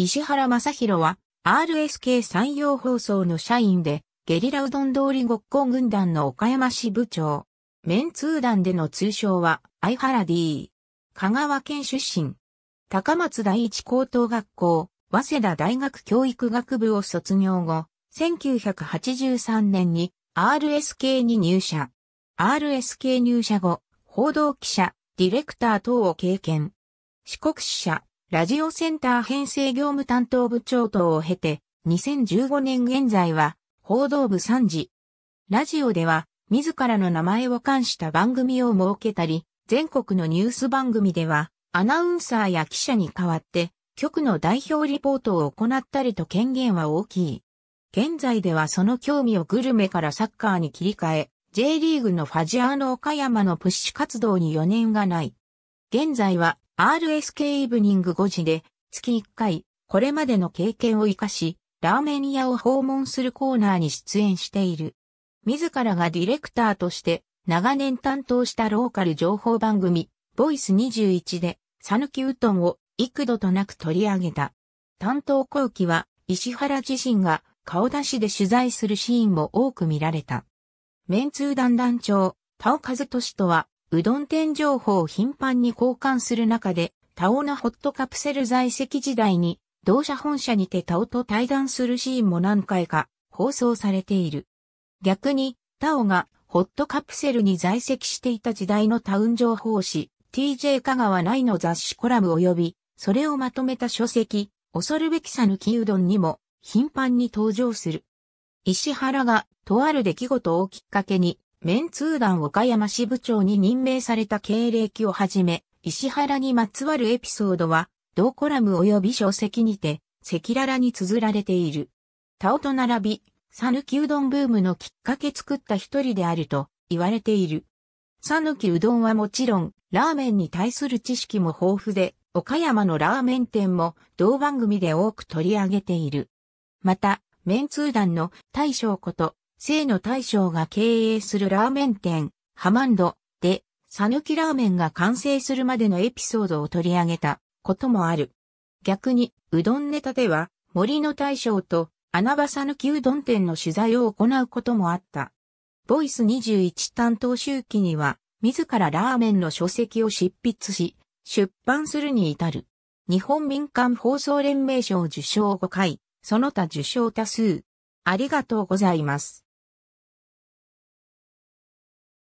石原正宏は RSK 山陽放送の社員でゲリラうどん通りごっこ軍団の岡山支部長。メンツー団での通称は相原 D。香川県出身。高松第一高等学校、早稲田大学教育学部を卒業後、1983年に RSK に入社。RSK 入社後、報道記者、ディレクター等を経験。四国支社、ラジオセンター編成業務担当部長等を経て、2015年現在は、報道部3時。ラジオでは、自らの名前を冠した番組を設けたり、全国のニュース番組では、アナウンサーや記者に代わって、局の代表リポートを行ったりと権限は大きい。現在ではその興味をグルメからサッカーに切り替え、J リーグのファジアーノ岡山のプッシュ活動に余念がない。現在は RSK イブニング5時で月1回これまでの経験を活かしラーメン屋を訪問するコーナーに出演している。自らがディレクターとして長年担当したローカル情報番組ボイス21でサヌキうどんを幾度となく取り上げた。担当後期は石原自身が顔出しで取材するシーンも多く見られた。メンツー団団長、田尾和俊とはうどん店情報を頻繁に交換する中で、タオナホットカプセル在籍時代に、同社本社にてタオと対談するシーンも何回か放送されている。逆に、タオがホットカプセルに在籍していた時代のタウン情報誌、TJ 香川内の雑誌コラム及び、それをまとめた書籍、恐るべきさぬきうどんにも頻繁に登場する。石原がとある出来事をきっかけにメンツー団岡山支部長に任命された経歴をはじめ、石原にまつわるエピソードは、同コラム及び書籍にて、赤裸々に綴られている。タオと並び、サヌキうどんブームのきっかけ作った一人であると言われている。サヌキうどんはもちろん、ラーメンに対する知識も豊富で、岡山のラーメン店も同番組で多く取り上げている。また、メンツー団の大将こと生の大将が経営するラーメン店、ハマンドで、さぬきラーメンが完成するまでのエピソードを取り上げたこともある。逆に、うどんネタでは、森の大将と穴場さぬきうどん店の取材を行うこともあった。ボイス21担当周期には、自らラーメンの書籍を執筆し、出版するに至る。日本民間放送連盟賞受賞5回、その他受賞多数。ありがとうございます。